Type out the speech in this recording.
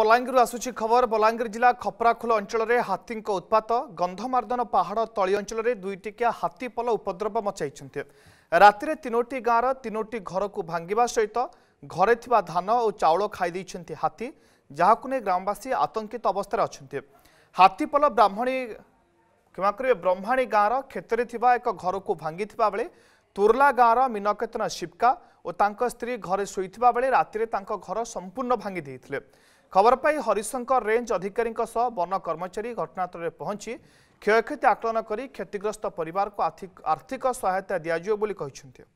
ବଲାଙ୍ଗୀରୁ ଆସୁଛି ଖବର ବଲାଙ୍ଗୀର ଜିଲ୍ଲା ଖପ୍ରାଖୋଲ ଅଞ୍ଚଳରେ ହାତୀଙ୍କ ଉତ୍ପାତ ଗନ୍ଧମାର୍ଦ୍ଦନ ପାହାଡ଼ ତଳି ଅଞ୍ଚଳରେ ଦୁଇଟିକିଆ ହାତୀ ପଲ ଉପଦ୍ରବ ମଚାଇଛନ୍ତି ରାତିରେ ତିନୋଟି ଗାଁର ତିନୋଟି ଘରକୁ ଭାଙ୍ଗିବା ସହିତ ଘରେ ଥିବା ଧାନ ଓ ଚାଉଳ ଖାଇଦେଇଛନ୍ତି ହାତୀ ଯାହାକୁ ନେଇ ଗ୍ରାମବାସୀ ଆତଙ୍କିତ ଅବସ୍ଥାରେ ଅଛନ୍ତି ହାତୀ ପଲ ବ୍ରାହ୍ମଣୀ କ୍ଷମା କରିବେ ବ୍ରହ୍ମାଣୀ ଗାଁର କ୍ଷେତରେ ଥିବା ଏକ ଘରକୁ ଭାଙ୍ଗିଥିବା ବେଳେ ତୁର୍ଲା ଗାଁର ମୀନକେତନ ସିପ୍କା ଓ ତାଙ୍କ ସ୍ତ୍ରୀ ଘରେ ଶୋଇଥିବା ବେଳେ ରାତିରେ ତାଙ୍କ ଘର ସମ୍ପୂର୍ଣ୍ଣ ଭାଙ୍ଗି ଦେଇଥିଲେ ଖବର ପାଇ ହରିଶଙ୍କର ରେଞ୍ଜ ଅଧିକାରୀଙ୍କ ସହ ବନ କର୍ମଚାରୀ ଘଟଣାସ୍ଥଳରେ ପହଞ୍ଚି କ୍ଷୟକ୍ଷତି ଆକଳନ କରି କ୍ଷତିଗ୍ରସ୍ତ ପରିବାରକୁ ଆର୍ଥିକ ସହାୟତା ଦିଆଯିବ ବୋଲି କହିଛନ୍ତି